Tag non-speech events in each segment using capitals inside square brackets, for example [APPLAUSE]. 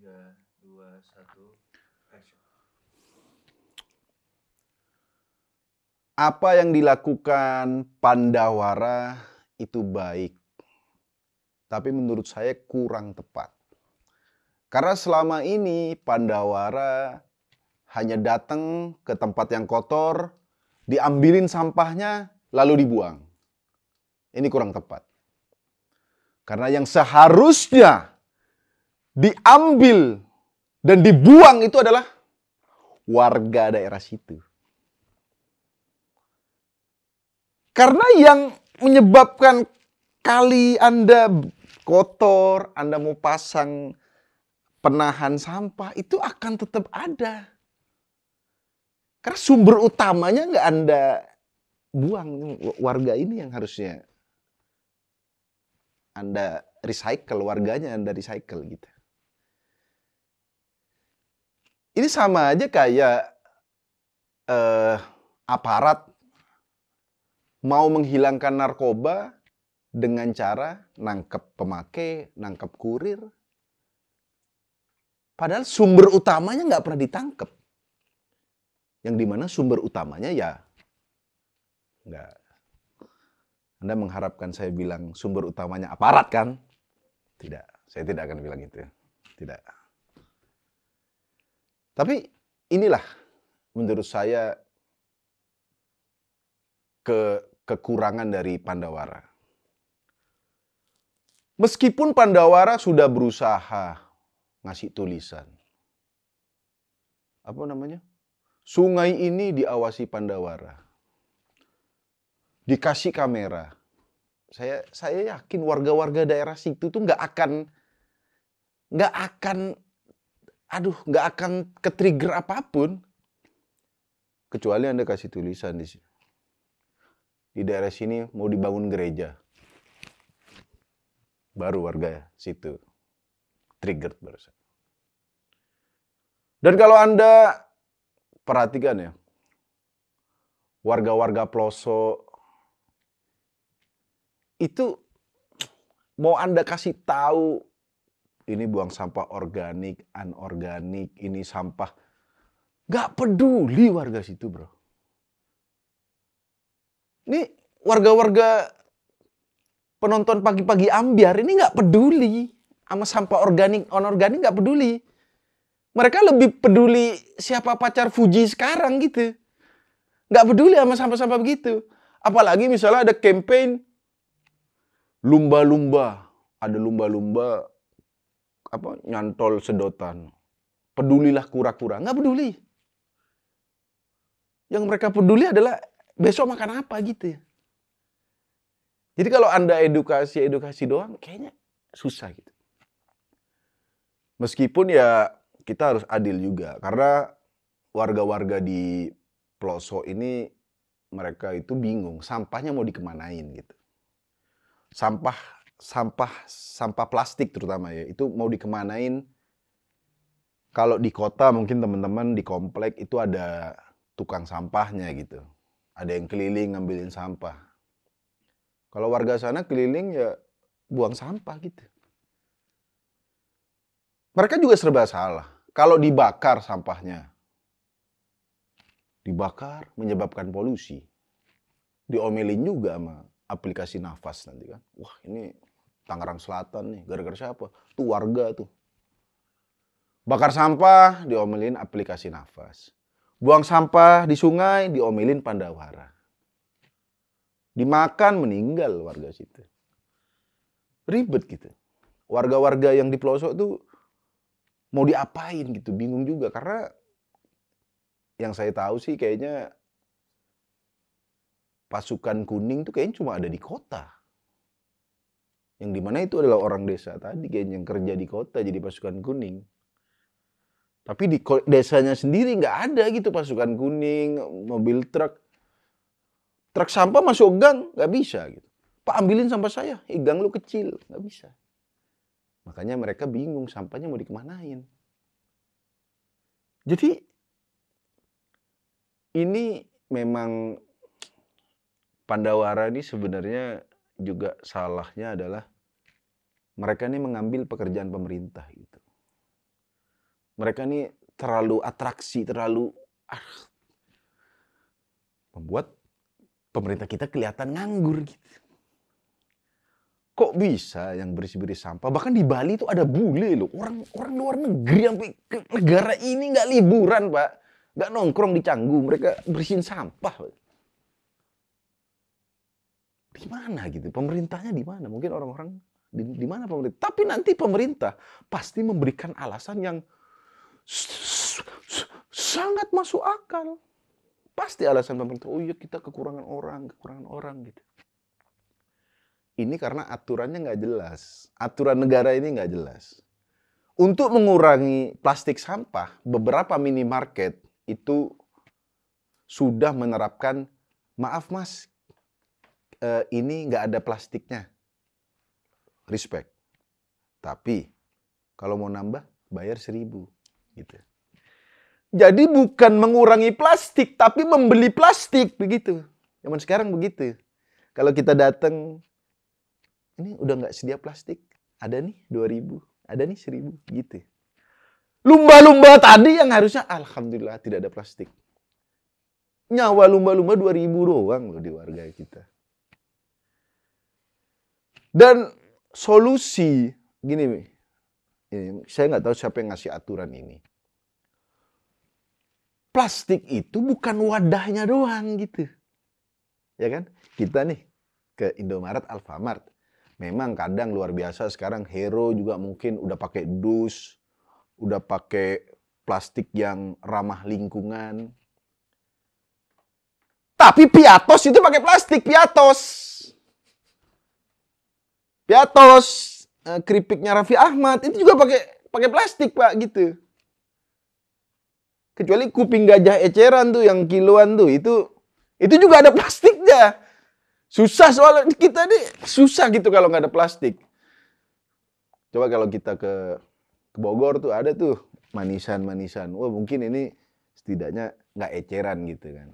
3, 2, 1, action apa yang dilakukan Pandawara itu baik tapi menurut saya kurang tepat karena selama ini Pandawara hanya datang ke tempat yang kotor, diambilin sampahnya, lalu dibuang. Ini kurang tepat. Karena yang seharusnya diambil dan dibuang itu adalah warga daerah situ. Karena yang menyebabkan kali Anda kotor, Anda mau pasang penahan sampah, itu akan tetap ada. Karena sumber utamanya nggak Anda buang. Warga ini yang harusnya Anda recycle, warganya Anda recycle gitu ini sama aja kayak uh, aparat mau menghilangkan narkoba dengan cara nangkep pemakai, nangkep kurir. Padahal sumber utamanya nggak pernah ditangkep. Yang dimana sumber utamanya ya nggak. Anda mengharapkan saya bilang sumber utamanya aparat kan? Tidak, saya tidak akan bilang itu. Ya. Tidak. Tapi inilah menurut saya ke kekurangan dari Pandawara. Meskipun Pandawara sudah berusaha ngasih tulisan. Apa namanya? Sungai ini diawasi Pandawara. Dikasih kamera. Saya saya yakin warga-warga daerah situ tuh nggak akan nggak akan aduh nggak akan ke trigger apapun kecuali anda kasih tulisan di sini di daerah sini mau dibangun gereja baru warga situ trigger barusan dan kalau anda perhatikan ya warga-warga pelosok itu mau anda kasih tahu ini buang sampah organik, anorganik, ini sampah. Gak peduli warga situ bro. Ini warga-warga penonton pagi-pagi ambiar ini gak peduli sama sampah organik, anorganik gak peduli. Mereka lebih peduli siapa pacar Fuji sekarang gitu. Gak peduli sama sampah-sampah begitu. Apalagi misalnya ada campaign lumba-lumba. Ada lumba-lumba apa nyantol sedotan. Pedulilah kura-kura. Nggak peduli. Yang mereka peduli adalah besok makan apa gitu ya. Jadi kalau Anda edukasi-edukasi doang, kayaknya susah gitu. Meskipun ya kita harus adil juga. Karena warga-warga di pelosok ini mereka itu bingung sampahnya mau dikemanain gitu. Sampah sampah sampah plastik terutama ya itu mau dikemanain kalau di kota mungkin teman-teman di komplek itu ada tukang sampahnya gitu ada yang keliling ngambilin sampah kalau warga sana keliling ya buang sampah gitu mereka juga serba salah kalau dibakar sampahnya dibakar menyebabkan polusi diomelin juga sama aplikasi nafas nanti kan wah ini Tangerang Selatan nih, gara-gara siapa? Tuh warga tuh. Bakar sampah diomelin aplikasi nafas. Buang sampah di sungai diomelin Pandawara. Dimakan meninggal warga situ. Ribet gitu. Warga-warga yang di pelosok tuh mau diapain gitu, bingung juga karena yang saya tahu sih kayaknya pasukan kuning tuh kayaknya cuma ada di kota yang dimana itu adalah orang desa tadi kayaknya yang kerja di kota jadi pasukan kuning. Tapi di desanya sendiri nggak ada gitu pasukan kuning, mobil truk. Truk sampah masuk gang, nggak bisa gitu. Pak ambilin sampah saya, eh, gang lu kecil, nggak bisa. Makanya mereka bingung sampahnya mau dikemanain. Jadi ini memang Pandawara ini sebenarnya juga salahnya adalah mereka ini mengambil pekerjaan pemerintah gitu. Mereka ini terlalu atraksi, terlalu ah, membuat pemerintah kita kelihatan nganggur gitu. Kok bisa yang berisi berisi sampah? Bahkan di Bali itu ada bule loh. Orang orang luar negeri yang negara ini nggak liburan, Pak. Nggak nongkrong di Canggu, mereka bersihin sampah. Pak di mana gitu pemerintahnya di mana mungkin orang-orang di, di mana pemerintah tapi nanti pemerintah pasti memberikan alasan yang sangat masuk akal pasti alasan pemerintah oh iya kita kekurangan orang kekurangan orang gitu ini karena aturannya nggak jelas aturan negara ini nggak jelas untuk mengurangi plastik sampah beberapa minimarket itu sudah menerapkan maaf mas uh, ini nggak ada plastiknya. Respect. Tapi kalau mau nambah bayar seribu gitu. Jadi bukan mengurangi plastik tapi membeli plastik begitu. Zaman sekarang begitu. Kalau kita datang ini udah nggak sedia plastik. Ada nih 2000, ada nih seribu, gitu. Lumba-lumba tadi yang harusnya alhamdulillah tidak ada plastik nyawa lumba-lumba 2000 doang loh di warga kita. Dan solusi gini, ini, saya nggak tahu siapa yang ngasih aturan ini. Plastik itu bukan wadahnya doang gitu. Ya kan? Kita nih ke Indomaret, Alfamart. Memang kadang luar biasa sekarang Hero juga mungkin udah pakai dus, udah pakai plastik yang ramah lingkungan. Tapi Piatos itu pakai plastik, Piatos. Piatos, eh, keripiknya Raffi Ahmad itu juga pakai pakai plastik pak gitu. Kecuali kuping gajah eceran tuh yang kiloan tuh itu itu juga ada plastiknya. Susah soalnya kita nih susah gitu kalau nggak ada plastik. Coba kalau kita ke, ke Bogor tuh ada tuh manisan-manisan. Wah mungkin ini setidaknya nggak eceran gitu kan.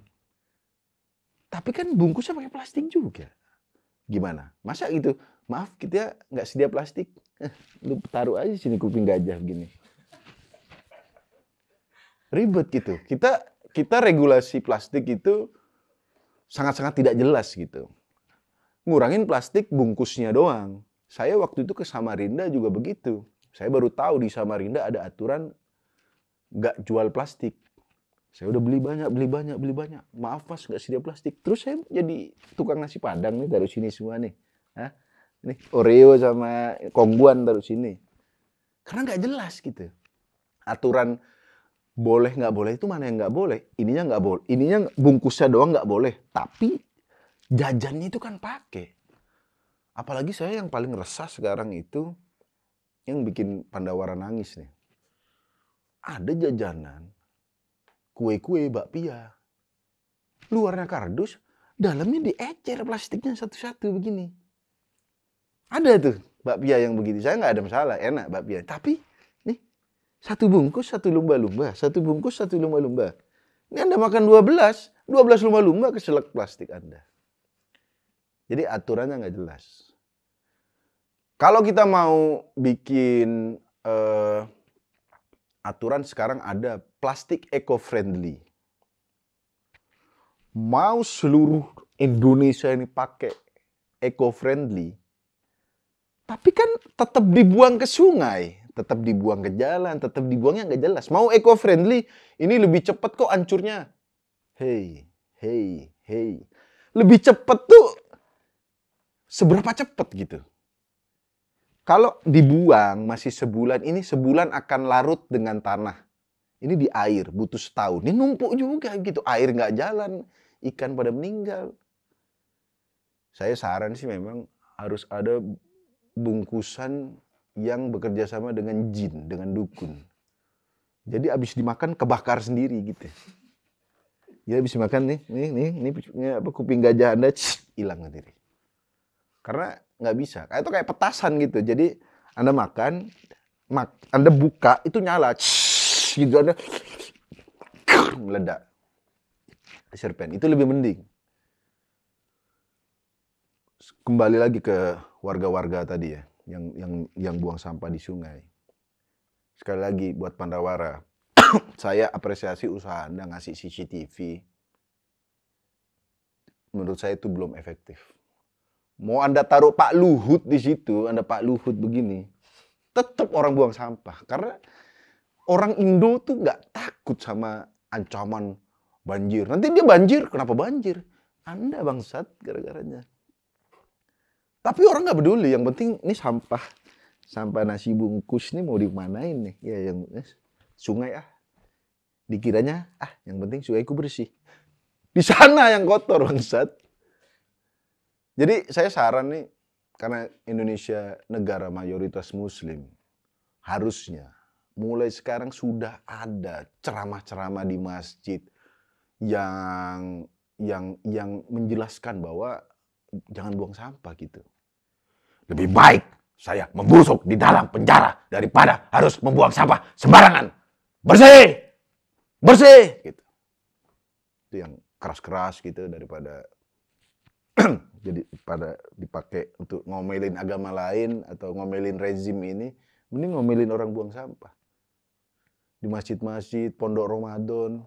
Tapi kan bungkusnya pakai plastik juga. Gimana? Masa gitu? Maaf, kita nggak sedia plastik. [LAUGHS] Lu taruh aja sini kuping gajah gini. Ribet gitu. Kita kita regulasi plastik itu sangat-sangat tidak jelas gitu. Ngurangin plastik bungkusnya doang. Saya waktu itu ke Samarinda juga begitu. Saya baru tahu di Samarinda ada aturan nggak jual plastik. Saya udah beli banyak, beli banyak, beli banyak. Maaf mas, nggak sedia plastik. Terus saya jadi tukang nasi padang nih, dari sini semua nih. Hah? Nih, Oreo sama kongguan dari sini. Karena nggak jelas gitu. Aturan boleh nggak boleh itu mana yang nggak boleh. Ininya nggak boleh. Ininya bungkusnya doang nggak boleh. Tapi jajannya itu kan pakai. Apalagi saya yang paling resah sekarang itu yang bikin Pandawara nangis nih. Ada jajanan kue-kue bakpia. Luarnya kardus, dalamnya diecer plastiknya satu-satu begini. Ada tuh bakpia yang begitu. Saya nggak ada masalah, enak bakpia. Tapi nih satu bungkus satu lumba-lumba, satu bungkus satu lumba-lumba. Ini Anda makan 12, 12 lumba-lumba keselak plastik Anda. Jadi aturannya nggak jelas. Kalau kita mau bikin uh, aturan sekarang ada plastik eco-friendly. Mau seluruh Indonesia ini pakai eco-friendly, tapi kan tetap dibuang ke sungai, tetap dibuang ke jalan, tetap dibuangnya nggak jelas. Mau eco-friendly, ini lebih cepat kok hancurnya. Hei, hei, hei. Lebih cepat tuh seberapa cepat gitu. Kalau dibuang masih sebulan, ini sebulan akan larut dengan tanah. Ini di air, butuh setahun. Ini numpuk juga gitu. Air nggak jalan, ikan pada meninggal. Saya saran sih memang harus ada bungkusan yang bekerja sama dengan jin, dengan dukun. Jadi abis dimakan kebakar sendiri gitu. Ya abis dimakan nih, nih, nih, nih, nih apa, kuping gajah anda hilang sendiri. Karena nggak bisa. Itu kayak petasan gitu. Jadi anda makan, mak, anda buka itu nyala. Cih, gitu ada meledak cerpen itu lebih mending kembali lagi ke warga-warga tadi ya yang yang yang buang sampah di sungai sekali lagi buat Pandawara [COUGHS] saya apresiasi usaha anda ngasih CCTV menurut saya itu belum efektif mau anda taruh Pak Luhut di situ anda Pak Luhut begini tetap orang buang sampah karena orang Indo tuh nggak takut sama ancaman banjir. Nanti dia banjir, kenapa banjir? Anda bangsat gara-garanya. Tapi orang nggak peduli, yang penting ini sampah. Sampah nasi bungkus nih mau dimanain nih. Ya yang eh, sungai ah. Dikiranya ah yang penting sungaiku bersih. Di sana yang kotor bangsat. Jadi saya saran nih karena Indonesia negara mayoritas muslim harusnya mulai sekarang sudah ada ceramah-ceramah di masjid yang yang yang menjelaskan bahwa jangan buang sampah gitu. Lebih baik saya membusuk di dalam penjara daripada harus membuang sampah sembarangan. Bersih. Bersih gitu. Itu yang keras-keras gitu daripada [CLEARS THROAT] jadi pada dipakai untuk ngomelin agama lain atau ngomelin rezim ini mending ngomelin orang buang sampah di masjid-masjid, pondok Ramadan.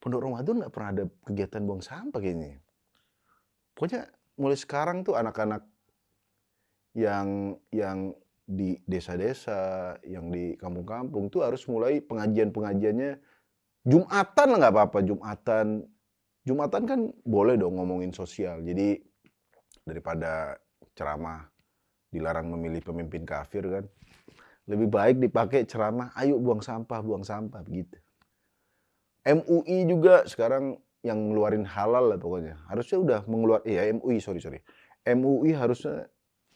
Pondok Ramadan nggak pernah ada kegiatan buang sampah kayaknya. Pokoknya mulai sekarang tuh anak-anak yang yang di desa-desa, yang di kampung-kampung tuh harus mulai pengajian-pengajiannya Jumatan lah nggak apa-apa, Jumatan. Jumatan kan boleh dong ngomongin sosial. Jadi daripada ceramah dilarang memilih pemimpin kafir kan. Lebih baik dipakai ceramah, ayo buang sampah, buang sampah, begitu. MUI juga sekarang yang ngeluarin halal lah pokoknya. Harusnya udah mengeluarkan, ya MUI, sorry, sorry. MUI harusnya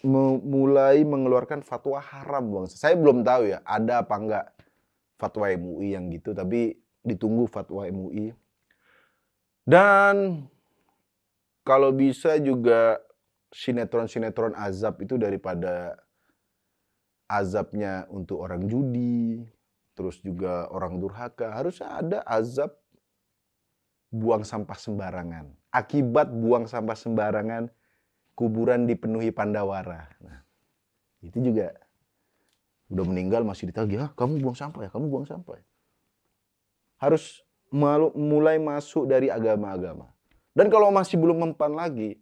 mulai mengeluarkan fatwa haram sampah. Saya belum tahu ya, ada apa enggak fatwa MUI yang gitu, tapi ditunggu fatwa MUI. Dan kalau bisa juga sinetron-sinetron azab itu daripada azabnya untuk orang judi, terus juga orang durhaka, harusnya ada azab buang sampah sembarangan. Akibat buang sampah sembarangan, kuburan dipenuhi Pandawara. Nah, itu juga udah meninggal masih ditagih, ah, kamu buang sampah ya, kamu buang sampah ya. Harus mulai masuk dari agama-agama. Dan kalau masih belum mempan lagi,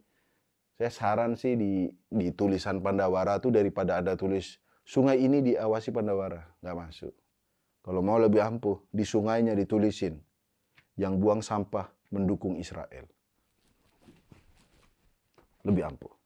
saya saran sih di di tulisan Pandawara tuh daripada ada tulis sungai ini diawasi Pandawara, nggak masuk. Kalau mau lebih ampuh, di sungainya ditulisin, yang buang sampah mendukung Israel. Lebih ampuh.